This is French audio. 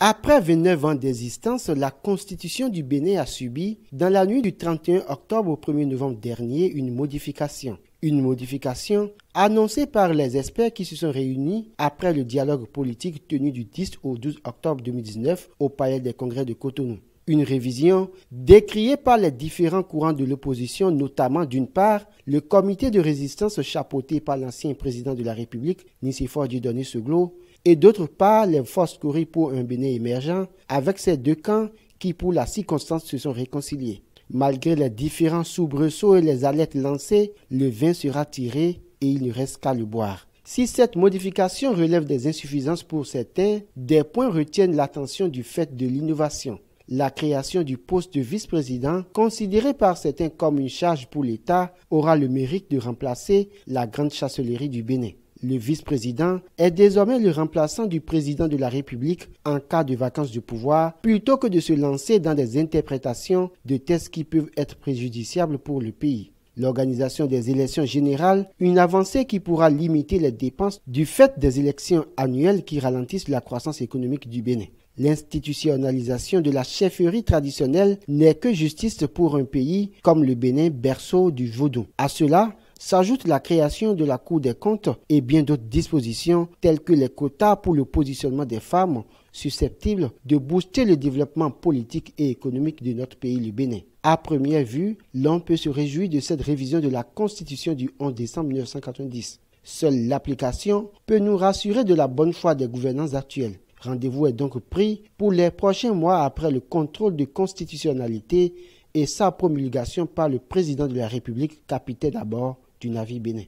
Après 29 ans d'existence, la Constitution du Bénin a subi, dans la nuit du 31 octobre au 1er novembre dernier, une modification. Une modification annoncée par les experts qui se sont réunis après le dialogue politique tenu du 10 au 12 octobre 2019 au Palais des Congrès de Cotonou. Une révision décriée par les différents courants de l'opposition, notamment d'une part le comité de résistance chapeauté par l'ancien président de la République, Nicéphore Dieudonné Seglo, et d'autre part les forces courues pour un Bénin émergent, avec ces deux camps qui pour la circonstance se sont réconciliés. Malgré les différents soubresauts et les alertes lancées, le vin sera tiré et il ne reste qu'à le boire. Si cette modification relève des insuffisances pour certains, des points retiennent l'attention du fait de l'innovation. La création du poste de vice-président, considéré par certains comme une charge pour l'État, aura le mérite de remplacer la grande chancellerie du Bénin. Le vice-président est désormais le remplaçant du président de la République en cas de vacances de pouvoir, plutôt que de se lancer dans des interprétations de textes qui peuvent être préjudiciables pour le pays. L'organisation des élections générales, une avancée qui pourra limiter les dépenses du fait des élections annuelles qui ralentissent la croissance économique du Bénin. L'institutionnalisation de la chefferie traditionnelle n'est que justice pour un pays comme le Bénin, berceau du vaudou. À cela, s'ajoute la création de la Cour des comptes et bien d'autres dispositions telles que les quotas pour le positionnement des femmes susceptibles de booster le développement politique et économique de notre pays, le Bénin. À première vue, l'on peut se réjouir de cette révision de la Constitution du 11 décembre 1990. Seule l'application peut nous rassurer de la bonne foi des gouvernants actuels. Rendez-vous est donc pris pour les prochains mois après le contrôle de constitutionnalité et sa promulgation par le président de la République, capitaine d'abord du navire bénin.